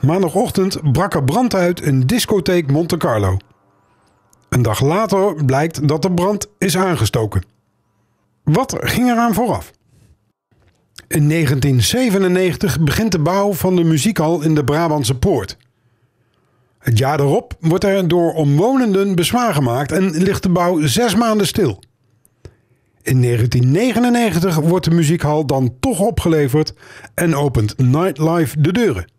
Maandagochtend brak er brand uit in discotheek Monte Carlo. Een dag later blijkt dat de brand is aangestoken. Wat ging eraan vooraf? In 1997 begint de bouw van de muziekhal in de Brabantse Poort. Het jaar daarop wordt er door omwonenden bezwaar gemaakt en ligt de bouw zes maanden stil. In 1999 wordt de muziekhal dan toch opgeleverd en opent Nightlife de deuren.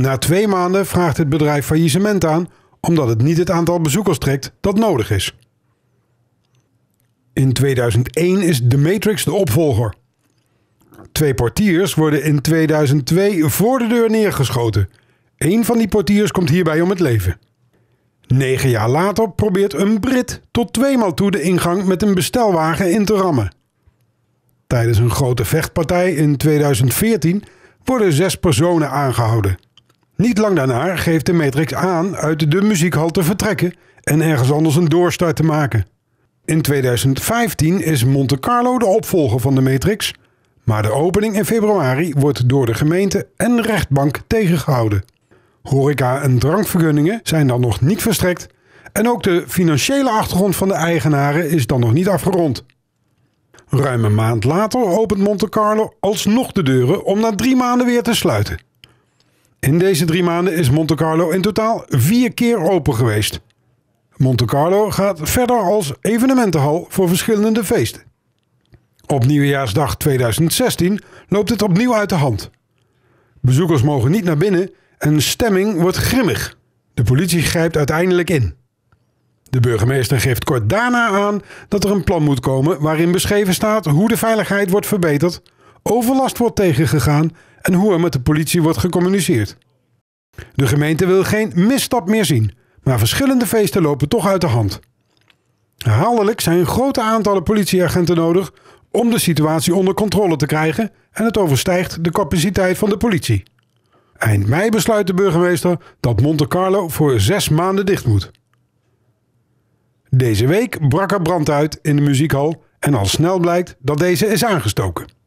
Na twee maanden vraagt het bedrijf faillissement aan omdat het niet het aantal bezoekers trekt dat nodig is. In 2001 is The Matrix de opvolger. Twee portiers worden in 2002 voor de deur neergeschoten. Eén van die portiers komt hierbij om het leven. Negen jaar later probeert een Brit tot tweemaal toe de ingang met een bestelwagen in te rammen. Tijdens een grote vechtpartij in 2014 worden zes personen aangehouden. Niet lang daarna geeft de Matrix aan uit de muziekhal te vertrekken en ergens anders een doorstart te maken. In 2015 is Monte Carlo de opvolger van de Matrix, maar de opening in februari wordt door de gemeente en de rechtbank tegengehouden. Horeca en drankvergunningen zijn dan nog niet verstrekt en ook de financiële achtergrond van de eigenaren is dan nog niet afgerond. Ruim een maand later opent Monte Carlo alsnog de deuren om na drie maanden weer te sluiten. In deze drie maanden is Monte Carlo in totaal vier keer open geweest. Monte Carlo gaat verder als evenementenhal voor verschillende feesten. Op nieuwjaarsdag 2016 loopt het opnieuw uit de hand. Bezoekers mogen niet naar binnen en de stemming wordt grimmig. De politie grijpt uiteindelijk in. De burgemeester geeft kort daarna aan dat er een plan moet komen waarin beschreven staat hoe de veiligheid wordt verbeterd, overlast wordt tegengegaan en hoe er met de politie wordt gecommuniceerd. De gemeente wil geen misstap meer zien, maar verschillende feesten lopen toch uit de hand. Herhaaldelijk zijn grote aantallen politieagenten nodig om de situatie onder controle te krijgen en het overstijgt de capaciteit van de politie. Eind mei besluit de burgemeester dat Monte Carlo voor zes maanden dicht moet. Deze week brak er brand uit in de muziekhal en al snel blijkt dat deze is aangestoken.